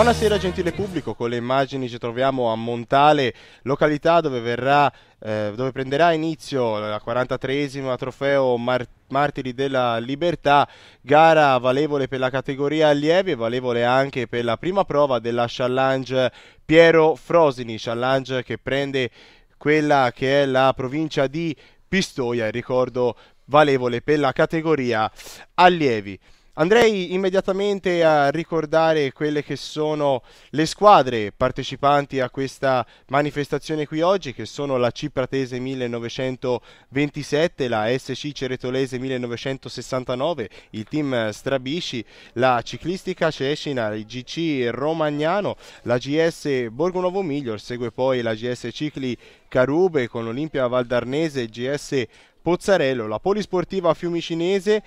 Buonasera gentile pubblico, con le immagini ci troviamo a Montale, località dove, verrà, eh, dove prenderà inizio la 43esima trofeo Mar- Martiri della Libertà, gara valevole per la categoria allievi e valevole anche per la prima prova della challenge Piero Frosini, challenge che prende quella che è la provincia di Pistoia, ricordo valevole per la categoria allievi. Andrei immediatamente a ricordare quelle che sono le squadre partecipanti a questa manifestazione qui oggi, che sono la Cipratese 1927, la SC Ceretolese 1969, il team Strabisci, la Ciclistica Cecina, il GC Romagnano, la GS Borgo Nuovo Miglior, segue poi la GS Cicli Carube con l'Olimpia Valdarnese, GS Pozzarello, la Polisportiva Fiumicinese,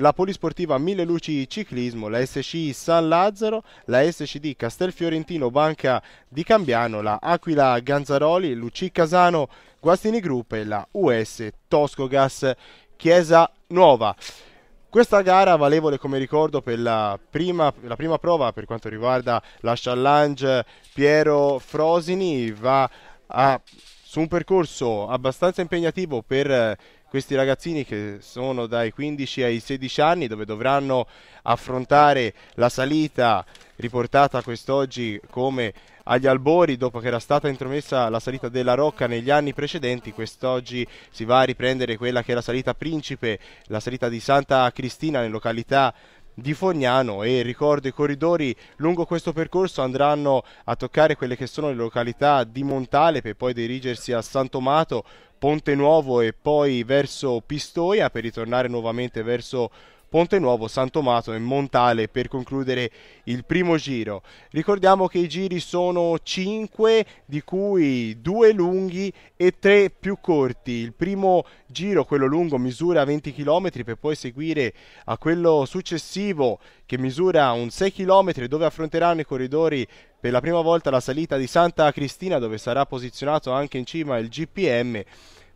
la Polisportiva Mille Luci Ciclismo, la SCI San Lazzaro, la SCD Castelfiorentino Banca di Cambiano, la Aquila Ganzaroli, Luci Casano Guastini Group e la US Toscogas Chiesa Nuova. Questa gara valevole come ricordo per la prima, la prima prova per quanto riguarda la challenge Piero Frosini va a, su un percorso abbastanza impegnativo per eh, questi ragazzini che sono dai 15 ai 16 anni dove dovranno affrontare la salita riportata quest'oggi come agli albori dopo che era stata intromessa la salita della Rocca negli anni precedenti, quest'oggi si va a riprendere quella che è la salita principe, la salita di Santa Cristina in località di Fognano e ricordo i corridori lungo questo percorso andranno a toccare quelle che sono le località di Montale per poi dirigersi a Santomato Ponte Nuovo e poi verso Pistoia per ritornare nuovamente verso Ponte Nuovo, San Tomato e Montale per concludere il primo giro. Ricordiamo che i giri sono 5, di cui 2 lunghi e 3 più corti. Il primo giro, quello lungo, misura 20 km per poi seguire a quello successivo che misura un 6 km dove affronteranno i corridori per la prima volta la salita di Santa Cristina dove sarà posizionato anche in cima il GPM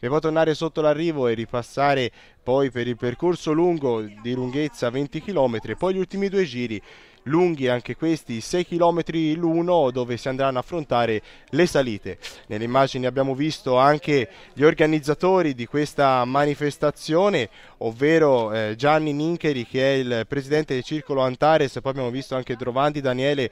Devo tornare sotto l'arrivo e ripassare poi per il percorso lungo di lunghezza 20 km e poi gli ultimi due giri lunghi anche questi 6 km l'uno dove si andranno a affrontare le salite. Nelle immagini abbiamo visto anche gli organizzatori di questa manifestazione, ovvero eh, Gianni Nincheri che è il presidente del Circolo Antares, poi abbiamo visto anche Drovandi Daniele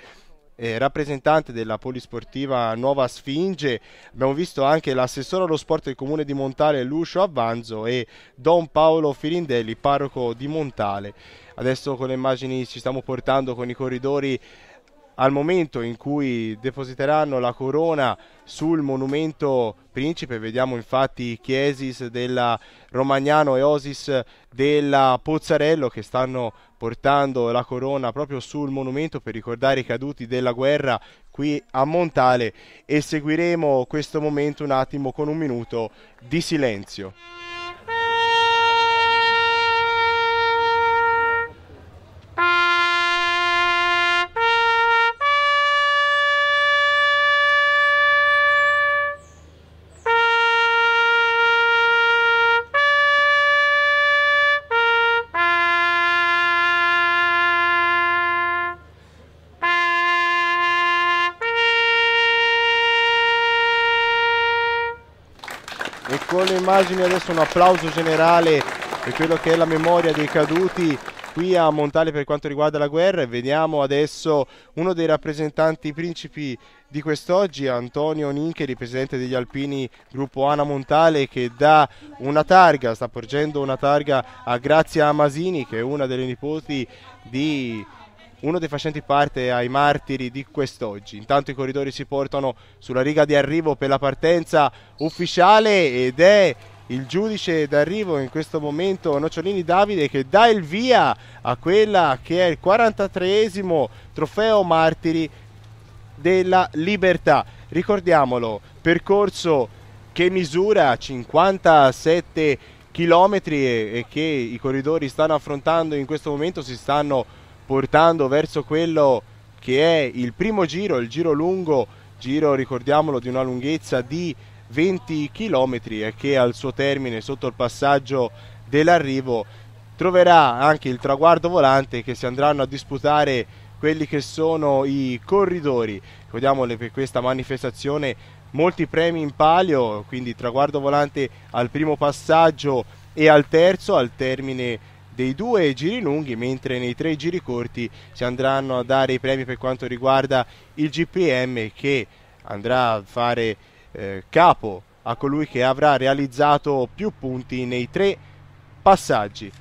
eh, rappresentante della polisportiva Nuova Sfinge. Abbiamo visto anche l'assessore allo sport del comune di Montale Lucio Avanzo e Don Paolo Filindelli, parroco di Montale. Adesso con le immagini ci stiamo portando con i corridori al momento in cui depositeranno la corona sul monumento principe, vediamo infatti Chiesis della Romagnano e Osis della Pozzarello che stanno portando la corona proprio sul monumento per ricordare i caduti della guerra qui a Montale e seguiremo questo momento un attimo con un minuto di silenzio. immagini adesso un applauso generale per quello che è la memoria dei caduti qui a Montale per quanto riguarda la guerra e vediamo adesso uno dei rappresentanti principi di quest'oggi, Antonio Nincheri, presidente degli Alpini Gruppo Ana Montale che dà una targa, sta porgendo una targa a Grazia Masini che è una delle nipoti di uno dei facenti parte ai martiri di quest'oggi. Intanto i corridori si portano sulla riga di arrivo per la partenza ufficiale ed è il giudice d'arrivo in questo momento Nocciolini Davide che dà il via a quella che è il 43esimo trofeo martiri della libertà. Ricordiamolo, percorso che misura 57 km e che i corridori stanno affrontando in questo momento si stanno portando verso quello che è il primo giro, il giro lungo, giro ricordiamolo di una lunghezza di 20 km e che al suo termine sotto il passaggio dell'arrivo troverà anche il traguardo volante che si andranno a disputare quelli che sono i corridori. Ricordiamole che questa manifestazione molti premi in palio, quindi traguardo volante al primo passaggio e al terzo, al termine dei due giri lunghi, mentre nei tre giri corti si andranno a dare i premi per quanto riguarda il GPM che andrà a fare eh, capo a colui che avrà realizzato più punti nei tre passaggi.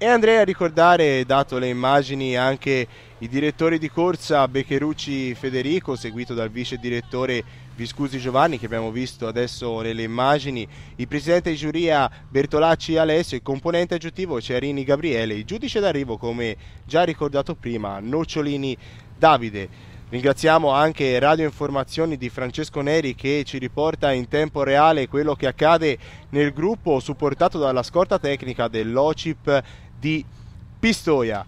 E andrei a ricordare, dato le immagini, anche i direttori di corsa Beccherucci Federico, seguito dal vice direttore vi scusi Giovanni che abbiamo visto adesso nelle immagini, il presidente di giuria Bertolacci Alessio, il componente aggiuntivo Cerini Gabriele, il giudice d'arrivo come già ricordato prima Nocciolini Davide. Ringraziamo anche Radio Informazioni di Francesco Neri che ci riporta in tempo reale quello che accade nel gruppo supportato dalla scorta tecnica dell'OCIP di Pistoia.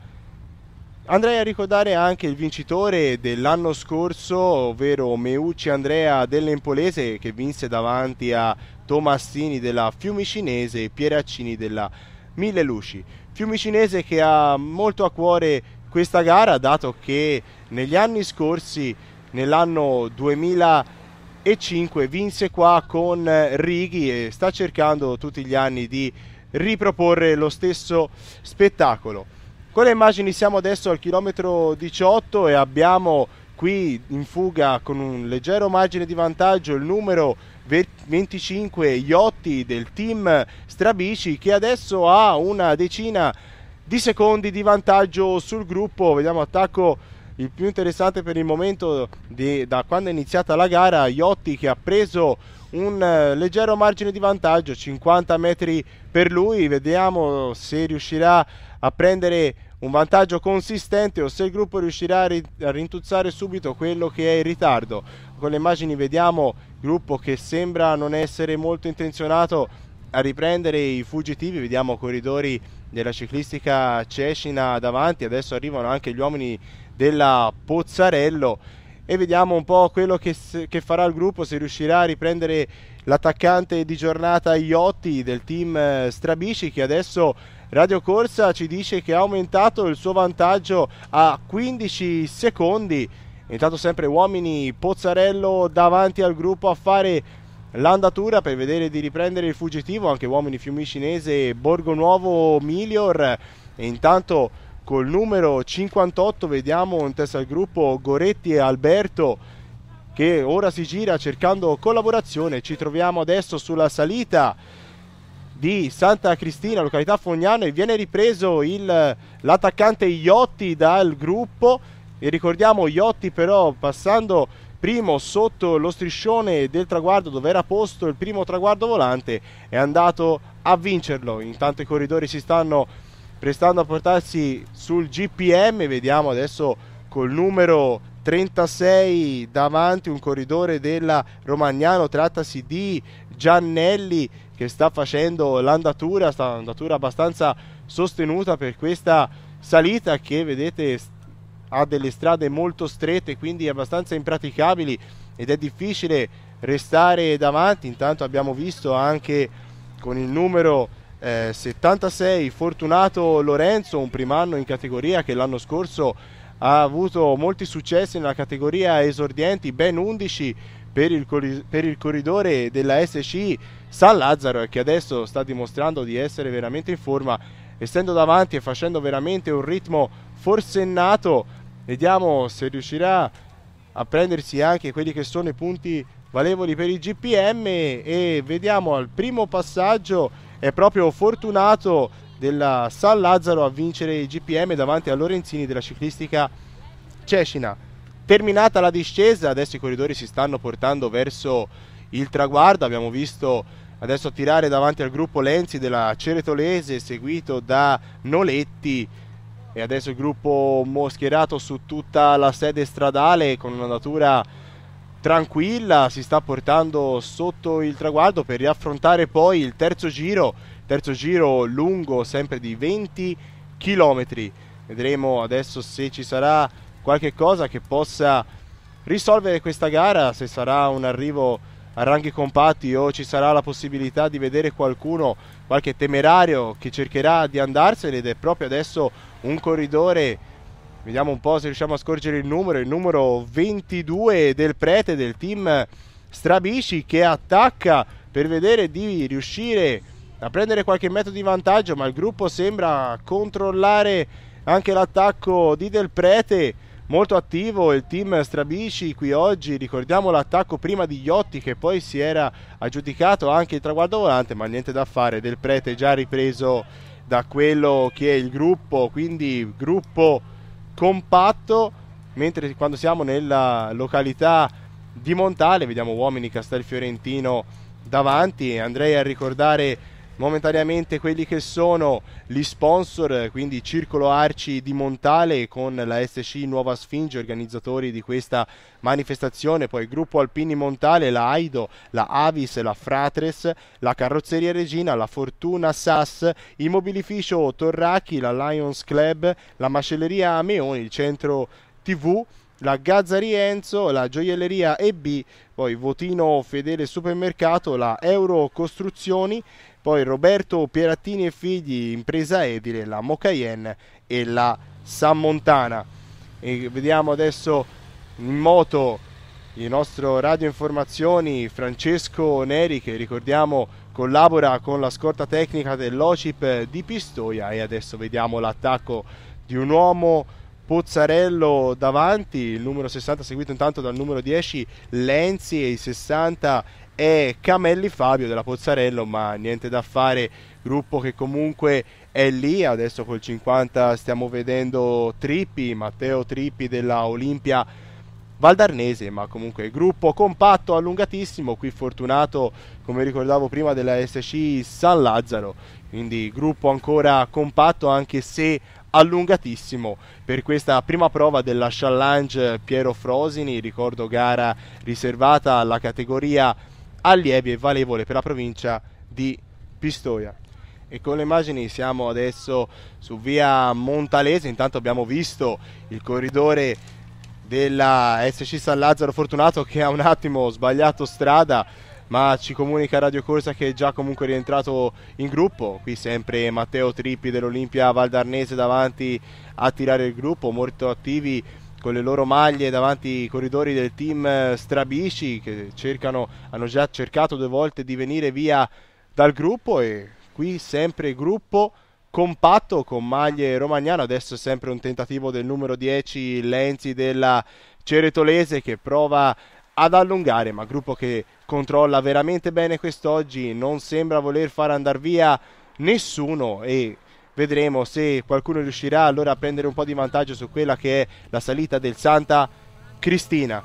Andrei a ricordare anche il vincitore dell'anno scorso, ovvero Meucci Andrea dell'Empolese, che vinse davanti a Tomassini della Fiumicinese e Pieraccini della Mille Luci. Fiumicinese che ha molto a cuore questa gara, dato che negli anni scorsi, nell'anno 2005, vinse qua con Righi e sta cercando tutti gli anni di riproporre lo stesso spettacolo. Con le immagini siamo adesso al chilometro 18 e abbiamo qui in fuga con un leggero margine di vantaggio il numero 25 Iotti del team Strabici che adesso ha una decina di secondi di vantaggio sul gruppo. Vediamo attacco il più interessante per il momento di, da quando è iniziata la gara. Iotti che ha preso un eh, leggero margine di vantaggio, 50 metri per lui. Vediamo se riuscirà a a prendere un vantaggio consistente o se il gruppo riuscirà a, ri- a rintuzzare subito quello che è il ritardo. Con le immagini vediamo il gruppo che sembra non essere molto intenzionato a riprendere i fuggitivi, vediamo corridori della ciclistica Cecina davanti, adesso arrivano anche gli uomini della Pozzarello e vediamo un po' quello che, che, farà il gruppo, se riuscirà a riprendere l'attaccante di giornata Iotti del team eh, Strabici che adesso Radio Corsa ci dice che ha aumentato il suo vantaggio a 15 secondi. Intanto sempre uomini, Pozzarello davanti al gruppo a fare l'andatura per vedere di riprendere il fuggitivo, anche uomini Fiumicinese, Borgo Nuovo, Milior. E intanto col numero 58 vediamo in testa al gruppo Goretti e Alberto che ora si gira cercando collaborazione. Ci troviamo adesso sulla salita di Santa Cristina, località Fognano, e viene ripreso l'attaccante Iotti dal gruppo. E ricordiamo Iotti però passando primo sotto lo striscione del traguardo dove era posto il primo traguardo volante è andato a vincerlo. Intanto i corridori si stanno prestando a portarsi sul GPM, vediamo adesso col numero 36 davanti un corridore della Romagnano, trattasi di Giannelli che sta facendo l'andatura, sta un'andatura abbastanza sostenuta per questa salita che vedete ha delle strade molto strette quindi abbastanza impraticabili ed è difficile restare davanti intanto abbiamo visto anche con il numero eh, 76 Fortunato Lorenzo un primanno in categoria che l'anno scorso ha avuto molti successi nella categoria esordienti ben 11 per il, cori- per il corridore della SC San Lazzaro che adesso sta dimostrando di essere veramente in forma essendo davanti e facendo veramente un ritmo forsennato vediamo se riuscirà a prendersi anche quelli che sono i punti valevoli per il GPM e vediamo al primo passaggio è proprio fortunato della San Lazzaro a vincere il GPM davanti a Lorenzini della ciclistica Cecina terminata la discesa, adesso i corridori si stanno portando verso il traguardo, abbiamo visto adesso tirare davanti al gruppo Lenzi della Ceretolese, seguito da Noletti e adesso il gruppo moschierato su tutta la sede stradale con un'andatura tranquilla, si sta portando sotto il traguardo per riaffrontare poi il terzo giro, terzo giro lungo sempre di 20 km. Vedremo adesso se ci sarà qualche cosa che possa risolvere questa gara, se sarà un arrivo a ranghi compatti o ci sarà la possibilità di vedere qualcuno, qualche temerario che cercherà di andarsene ed è proprio adesso un corridore, vediamo un po' se riusciamo a scorgere il numero, il numero 22 del prete del team Strabisci che attacca per vedere di riuscire a prendere qualche metodo di vantaggio, ma il gruppo sembra controllare anche l'attacco di Del Prete molto attivo il team Strabici qui oggi, ricordiamo l'attacco prima di Iotti che poi si era aggiudicato anche il traguardo volante, ma niente da fare, Del Prete già ripreso da quello che è il gruppo, quindi gruppo compatto, mentre quando siamo nella località di Montale vediamo uomini Castelfiorentino davanti, andrei a ricordare momentaneamente quelli che sono gli sponsor, quindi Circolo Arci di Montale con la SC Nuova Sfinge, organizzatori di questa manifestazione, poi gruppo Alpini Montale, la Aido, la Avis, la Fratres, la Carrozzeria Regina, la Fortuna Sass, il mobilificio Torracchi, la Lions Club, la macelleria Ameoni, il centro TV la Gazza Rienzo, la gioielleria EB, poi Votino Fedele Supermercato, la Euro Costruzioni, poi Roberto Pierattini e figli, impresa edile, la Mocayenne e la San Montana. E vediamo adesso in moto il nostro radio informazioni Francesco Neri che ricordiamo collabora con la scorta tecnica dell'OCIP di Pistoia e adesso vediamo l'attacco di un uomo Pozzarello davanti, il numero 60 seguito intanto dal numero 10 Lenzi e il 60 e Camelli Fabio della Pozzarello, ma niente da fare, gruppo che comunque è lì, adesso col 50 stiamo vedendo Trippi, Matteo Trippi della Olimpia Valdarnese, ma comunque gruppo compatto, allungatissimo, qui fortunato come ricordavo prima della SC San Lazzaro, quindi gruppo ancora compatto anche se allungatissimo per questa prima prova della Challenge Piero Frosini, ricordo gara riservata alla categoria allievi e valevole per la provincia di Pistoia. E con le immagini siamo adesso su via Montalese, intanto abbiamo visto il corridore della SC San Lazzaro Fortunato che ha un attimo sbagliato strada ma ci comunica Radio Corsa che è già comunque rientrato in gruppo. Qui sempre Matteo Trippi dell'Olimpia Valdarnese davanti a tirare il gruppo, molto attivi con le loro maglie davanti ai corridori del team eh, Strabici che cercano, hanno già cercato due volte di venire via dal gruppo e qui sempre gruppo compatto con maglie romagnano, adesso è sempre un tentativo del numero 10 Lenzi della Ceretolese che prova ad allungare, ma gruppo che controlla veramente bene quest'oggi, non sembra voler far andare via nessuno e vedremo se qualcuno riuscirà allora a prendere un po' di vantaggio su quella che è la salita del Santa Cristina.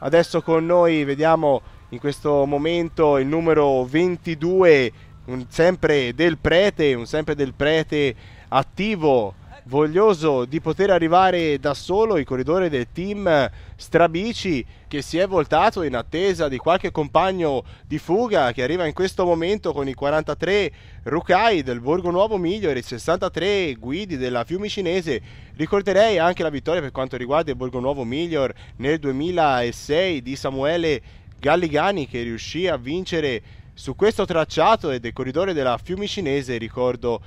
Adesso con noi vediamo in questo momento il numero 22, un sempre del prete, un sempre del prete attivo voglioso di poter arrivare da solo il corridore del team Strabici che si è voltato in attesa di qualche compagno di fuga che arriva in questo momento con i 43 Rukai del Borgo Nuovo Migliore, i 63 Guidi della Fiumicinese. Ricorderei anche la vittoria per quanto riguarda il Borgo Nuovo Miglior nel 2006 di Samuele Galligani che riuscì a vincere su questo tracciato e del corridore della Fiumicinese, ricordo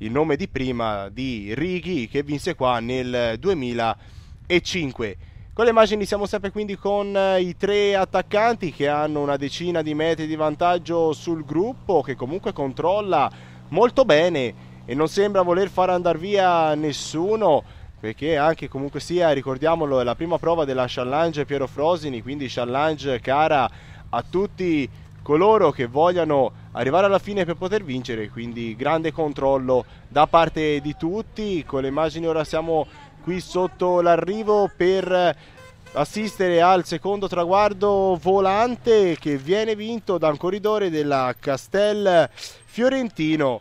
il nome di prima di Righi che vinse qua nel 2005. Con le immagini siamo sempre quindi con eh, i tre attaccanti che hanno una decina di metri di vantaggio sul gruppo che comunque controlla molto bene e non sembra voler far andare via nessuno perché anche comunque sia, ricordiamolo, è la prima prova della Challenge Piero Frosini, quindi Challenge cara a tutti coloro che vogliano arrivare alla fine per poter vincere, quindi grande controllo da parte di tutti, con le immagini ora siamo qui sotto l'arrivo per assistere al secondo traguardo volante che viene vinto da un corridore della Castel Fiorentino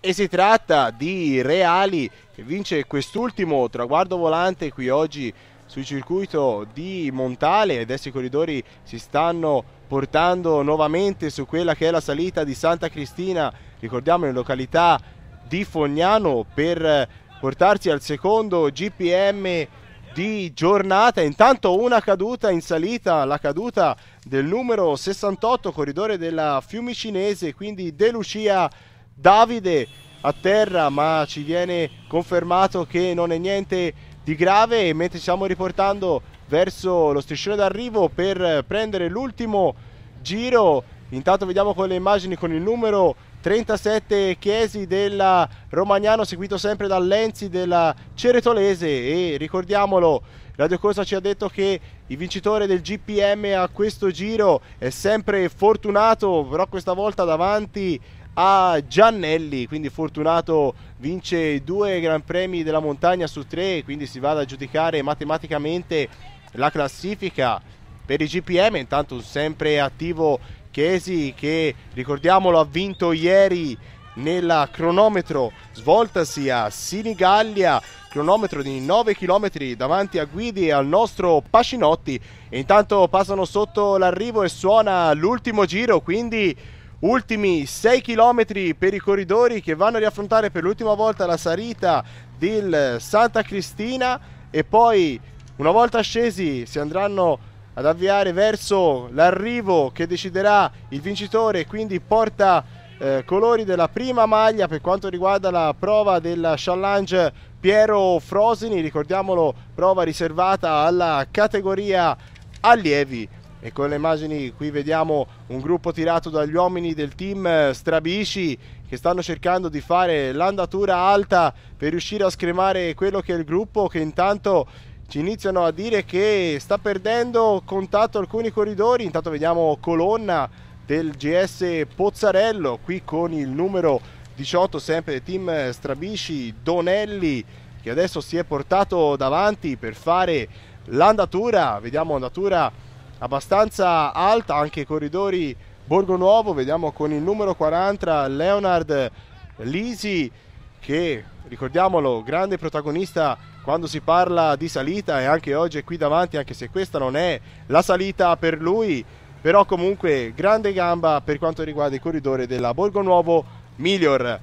e si tratta di Reali che vince quest'ultimo traguardo volante qui oggi sul circuito di Montale adesso i corridori si stanno portando nuovamente su quella che è la salita di Santa Cristina, ricordiamo in località di Fognano, per portarsi al secondo GPM di giornata. Intanto una caduta in salita, la caduta del numero 68, corridore della Fiumicinese, quindi De Lucia Davide a terra, ma ci viene confermato che non è niente di grave, mentre stiamo riportando verso lo striscione d'arrivo per prendere l'ultimo giro. Intanto vediamo con le immagini con il numero 37 Chiesi della Romagnano, seguito sempre da Lenzi della Ceretolese e ricordiamolo, Radio Corsa ci ha detto che il vincitore del GPM a questo giro è sempre fortunato, però questa volta davanti a Giannelli, quindi Fortunato vince due Gran Premi della montagna su tre, quindi si va ad aggiudicare matematicamente la classifica per i GPM, intanto sempre attivo Chesi che ricordiamolo ha vinto ieri nella cronometro svoltasi a Sinigallia, cronometro di 9 km davanti a Guidi e al nostro Pacinotti. E intanto passano sotto l'arrivo e suona l'ultimo giro, quindi ultimi 6 km per i corridori che vanno a riaffrontare per l'ultima volta la salita del Santa Cristina e poi una volta scesi si andranno ad avviare verso l'arrivo che deciderà il vincitore, quindi porta eh, colori della prima maglia per quanto riguarda la prova della challenge Piero Frosini, ricordiamolo prova riservata alla categoria allievi e con le immagini qui vediamo un gruppo tirato dagli uomini del team eh, Strabici che stanno cercando di fare l'andatura alta per riuscire a scremare quello che è il gruppo che intanto ci iniziano a dire che sta perdendo contatto alcuni corridori. Intanto vediamo colonna del GS Pozzarello qui con il numero 18 sempre team Strabisci Donelli che adesso si è portato davanti per fare l'andatura. Vediamo andatura abbastanza alta anche i corridori Borgo Nuovo. Vediamo con il numero 40 Leonard Lisi che ricordiamolo grande protagonista quando si parla di salita e anche oggi è qui davanti, anche se questa non è la salita per lui, però comunque grande gamba per quanto riguarda il corridore della Borgo Nuovo Miglior.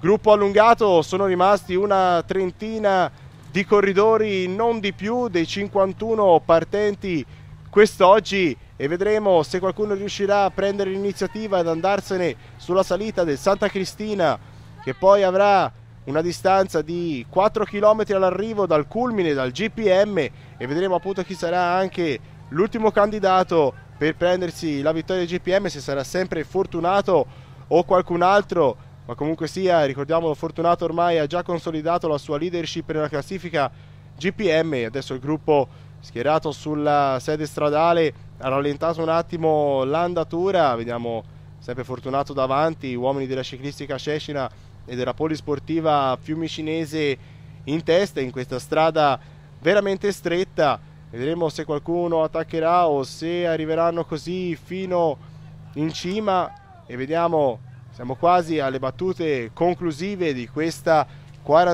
Gruppo allungato, sono rimasti una trentina di corridori, non di più, dei 51 partenti quest'oggi e vedremo se qualcuno riuscirà a prendere l'iniziativa ad andarsene sulla salita del Santa Cristina che poi avrà una distanza di 4 km all'arrivo dal culmine, dal GPM e vedremo appunto chi sarà anche l'ultimo candidato per prendersi la vittoria del GPM, se sarà sempre Fortunato o qualcun altro, ma comunque sia, ricordiamolo, Fortunato ormai ha già consolidato la sua leadership nella classifica GPM, adesso il gruppo schierato sulla sede stradale ha rallentato un attimo l'andatura, vediamo sempre Fortunato davanti, uomini della ciclistica Cecina e della polisportiva Fiumicinese in testa in questa strada veramente stretta. Vedremo se qualcuno attaccherà o se arriveranno così fino in cima e vediamo, siamo quasi alle battute conclusive di, questa,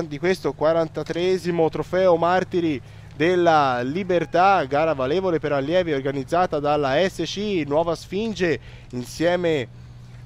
di questo 43 trofeo Martiri della Libertà, gara valevole per allievi organizzata dalla SC Nuova Sfinge insieme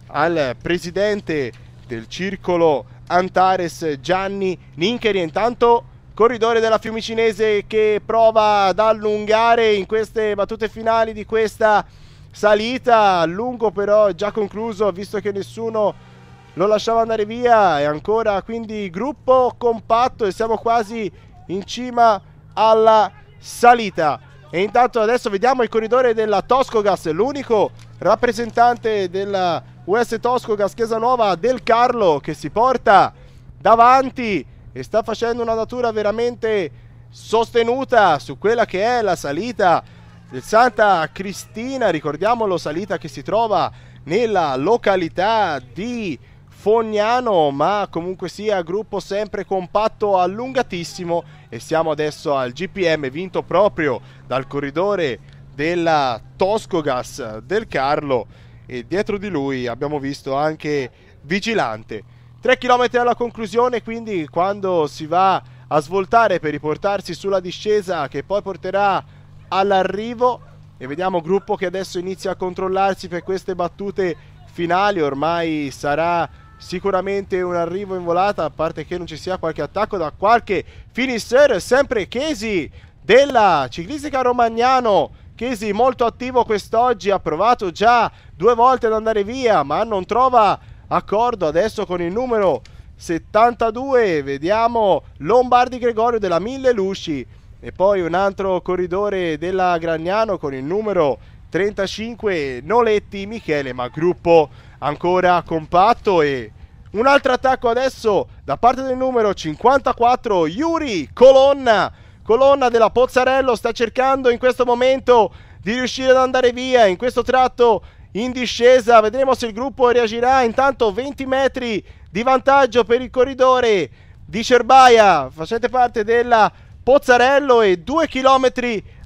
al presidente del circolo Antares Gianni Ninkeri. Intanto corridore della Fiumicinese che prova ad allungare in queste battute finali di questa salita, lungo però già concluso visto che nessuno lo lasciava andare via e ancora quindi gruppo compatto e siamo quasi in cima alla salita. E intanto adesso vediamo il corridore della Toscogas, l'unico rappresentante della Toscogas US Tosco Nuova del Carlo che si porta davanti e sta facendo una natura veramente sostenuta su quella che è la salita del Santa Cristina, ricordiamolo, salita che si trova nella località di Fognano, ma comunque sia gruppo sempre compatto, allungatissimo e siamo adesso al GPM vinto proprio dal corridore della Toscogas del Carlo e dietro di lui abbiamo visto anche Vigilante. 3 km alla conclusione, quindi quando si va a svoltare per riportarsi sulla discesa che poi porterà all'arrivo e vediamo gruppo che adesso inizia a controllarsi per queste battute finali, ormai sarà sicuramente un arrivo in volata, a parte che non ci sia qualche attacco da qualche finisher, sempre Chesi della ciclistica romagnano Chesi molto attivo quest'oggi, ha provato già due volte ad andare via, ma non trova accordo adesso con il numero 72. Vediamo Lombardi Gregorio della Mille Lusci e poi un altro corridore della Gragnano con il numero 35 Noletti Michele, ma gruppo ancora compatto e un altro attacco adesso da parte del numero 54 Yuri Colonna colonna della Pozzarello sta cercando in questo momento di riuscire ad andare via in questo tratto in discesa, vedremo se il gruppo reagirà, intanto 20 metri di vantaggio per il corridore di Cerbaia, facente parte della Pozzarello e 2 km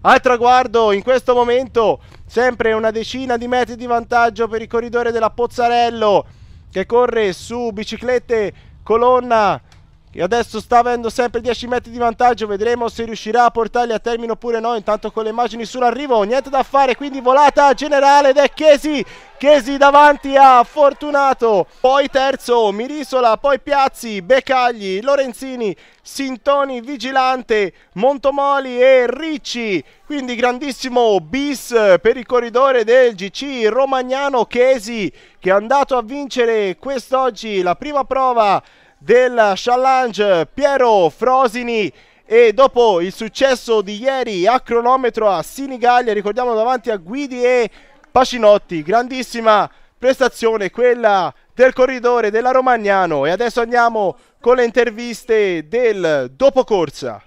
al traguardo in questo momento, sempre una decina di metri di vantaggio per il corridore della Pozzarello che corre su biciclette colonna che adesso sta avendo sempre 10 metri di vantaggio, vedremo se riuscirà a portarli a termine oppure no, intanto con le immagini sull'arrivo, niente da fare, quindi volata generale ed è Chesi, Chesi davanti a Fortunato, poi terzo Mirisola, poi Piazzi, Beccagli, Lorenzini, Sintoni, Vigilante, Montomoli e Ricci, quindi grandissimo bis per il corridore del GC Romagnano Chesi che è andato a vincere quest'oggi la prima prova del challenge Piero Frosini e dopo il successo di ieri a cronometro a Sinigaglia, ricordiamo davanti a Guidi e Pacinotti, grandissima prestazione quella del corridore della Romagnano e adesso andiamo con le interviste del dopocorsa.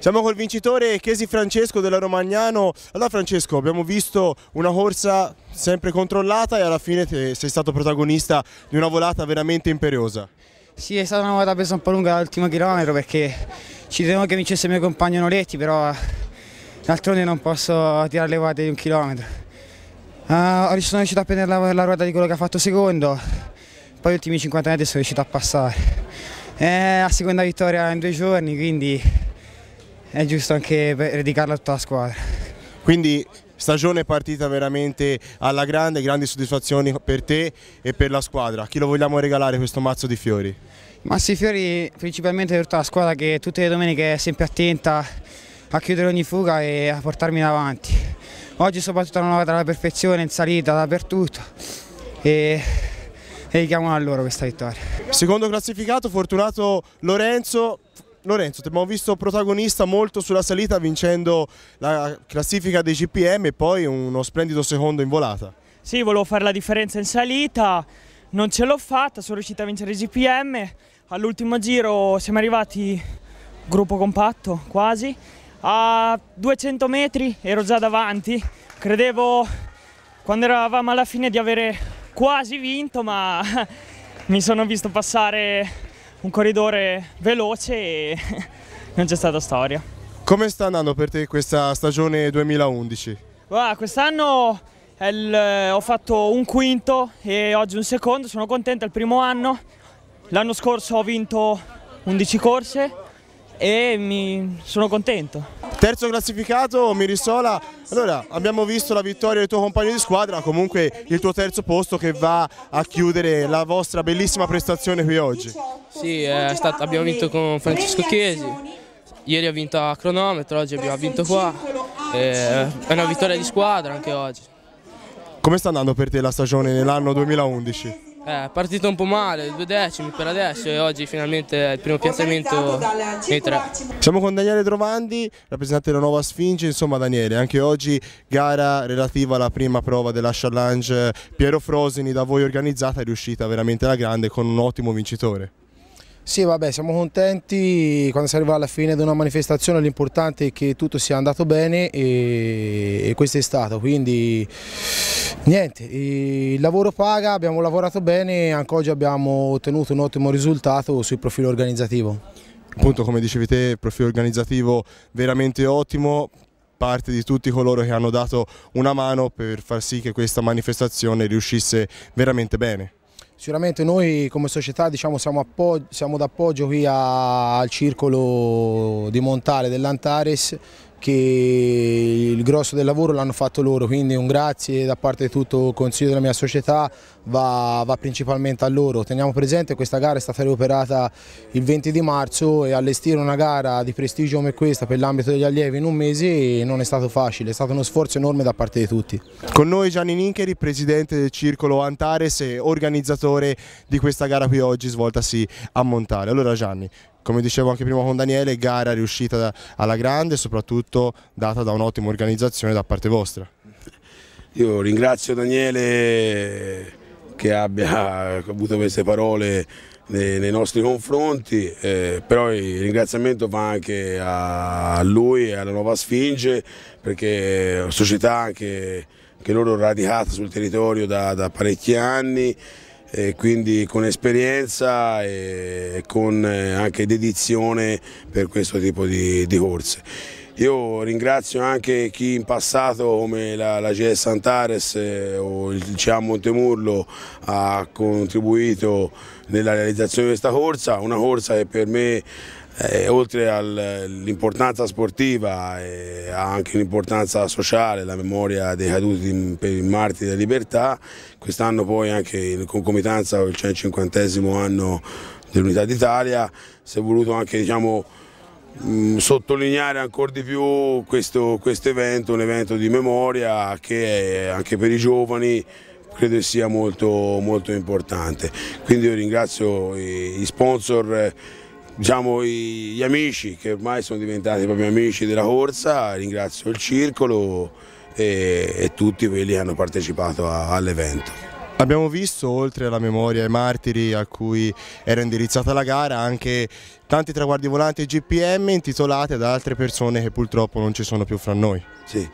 Siamo col vincitore Chesi Francesco della Romagnano. Allora Francesco, abbiamo visto una corsa sempre controllata e alla fine sei stato protagonista di una volata veramente imperiosa. Sì, è stata una volta presa un po' lunga dall'ultimo chilometro perché ci tenevo che vincesse il mio compagno Noletti, però d'altronde non posso tirare le ruote di un chilometro. Uh, sono riuscito a prendere la, la, ruota di quello che ha fatto secondo, poi gli ultimi 50 metri sono riuscito a passare. È eh, la seconda vittoria in due giorni, quindi è giusto anche per dedicarla a tutta la squadra. Quindi Stagione partita veramente alla grande, grandi soddisfazioni per te e per la squadra. A chi lo vogliamo regalare questo mazzo di fiori? Mazzo di Fiori principalmente per tutta la squadra che tutte le domeniche è sempre attenta a chiudere ogni fuga e a portarmi davanti. Oggi soprattutto hanno lavorato alla perfezione, in salita, dappertutto e richiamano a loro questa vittoria. Secondo classificato Fortunato Lorenzo, Lorenzo, ti abbiamo visto protagonista molto sulla salita vincendo la classifica dei GPM e poi uno splendido secondo in volata. Sì, volevo fare la differenza in salita, non ce l'ho fatta, sono riuscita a vincere i GPM, all'ultimo giro siamo arrivati gruppo compatto quasi, a 200 metri ero già davanti, credevo quando eravamo alla fine di avere quasi vinto ma mi sono visto passare un corridore veloce e non c'è stata storia. Come sta andando per te questa stagione 2011? Wow, quest'anno eh, ho fatto un quinto e oggi un secondo, sono contento, è il primo anno. L'anno scorso ho vinto 11 corse e mi sono contento. Terzo classificato Mirisola, allora abbiamo visto la vittoria del tuo compagno di squadra, comunque il tuo terzo posto che va a chiudere la vostra bellissima prestazione qui oggi. Sì, stato, abbiamo vinto con Francesco Chiesi, ieri ha vinto a cronometro, oggi abbiamo vinto qua, è una vittoria di squadra anche oggi. Come sta andando per te la stagione nell'anno 2011? Eh, è partito un po' male, due decimi per adesso e oggi finalmente il primo piazzamento nei tre. Siamo con Daniele Trovandi, rappresentante della Nuova Sfinge, insomma Daniele, anche oggi gara relativa alla prima prova della Challenge Piero Frosini da voi organizzata è riuscita veramente alla grande con un ottimo vincitore. Sì, vabbè, siamo contenti, quando si arriva alla fine di una manifestazione l'importante è che tutto sia andato bene e, e questo è stato, quindi niente, il lavoro paga, abbiamo lavorato bene e anche oggi abbiamo ottenuto un ottimo risultato sul profilo organizzativo. Appunto come dicevi te, profilo organizzativo veramente ottimo, parte di tutti coloro che hanno dato una mano per far sì che questa manifestazione riuscisse veramente bene. Sicuramente noi come società diciamo, siamo, siamo d'appoggio qui al circolo di Montale dell'Antares che il grosso del lavoro l'hanno fatto loro, quindi un grazie da parte di tutto il consiglio della mia società va, va, principalmente a loro. Teniamo presente che questa gara è stata recuperata il 20 di marzo e allestire una gara di prestigio come questa per l'ambito degli allievi in un mese non è stato facile, è stato uno sforzo enorme da parte di tutti. Con noi Gianni Nincheri, presidente del Circolo Antares e organizzatore di questa gara qui oggi svoltasi a Montale. Allora Gianni, come dicevo anche prima con Daniele, gara riuscita alla grande e soprattutto data da un'ottima organizzazione da parte vostra. Io ringrazio Daniele che abbia avuto queste parole nei, nostri confronti, eh, però il ringraziamento va anche a lui e alla Nuova Sfinge perché è una società che, che loro radicata sul territorio da, da parecchi anni e quindi con esperienza e con eh, anche dedizione per questo tipo di, di corse. Io ringrazio anche chi in passato come la, la GS Antares eh, o il CA Montemurlo ha contribuito nella realizzazione di questa corsa, una corsa che per me eh, oltre all'importanza sportiva eh, ha anche l'importanza sociale, la memoria dei caduti per i marti della libertà, quest'anno poi anche in concomitanza con il 150 anno dell'Unità d'Italia si è voluto anche diciamo, mh, mm, sottolineare ancora di più questo, questo evento, un evento di memoria che è, anche per i giovani credo sia molto, molto importante. Quindi io ringrazio i, i sponsor diciamo, gli amici che ormai sono diventati proprio amici della corsa, ringrazio il circolo e, e tutti quelli che hanno partecipato all'evento. Abbiamo visto, oltre alla memoria ai martiri a cui era indirizzata la gara, anche tanti traguardi volanti e GPM intitolati ad altre persone che purtroppo non ci sono più fra noi. Sì,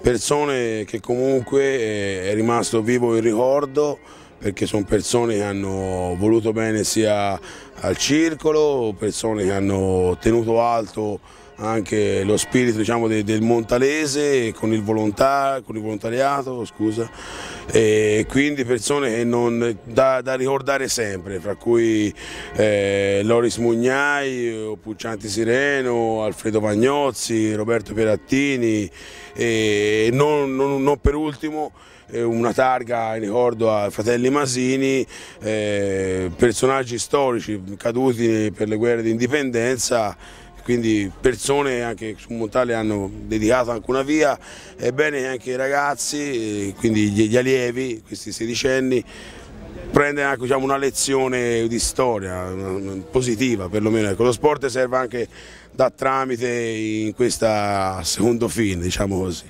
persone che comunque eh, è rimasto vivo il ricordo, perché sono persone che hanno voluto bene sia al circolo, persone che hanno tenuto alto anche lo spirito diciamo, del, montalese con il, con il volontariato, scusa, e quindi persone che non, da, da, ricordare sempre, fra cui eh, Loris Mugnai, Puccianti Sireno, Alfredo Vagnozzi, Roberto Perattini e non, non, non per ultimo eh, una targa in ricordo ai fratelli Masini, eh, personaggi storici caduti per le guerre di indipendenza quindi persone anche su Montale hanno dedicato anche una via, ebbene anche i ragazzi, eh, quindi gli allievi, questi sedicenni, prendere anche diciamo, una lezione di storia positiva perlomeno. Ecco, lo sport serve anche da tramite in questo secondo film, diciamo così.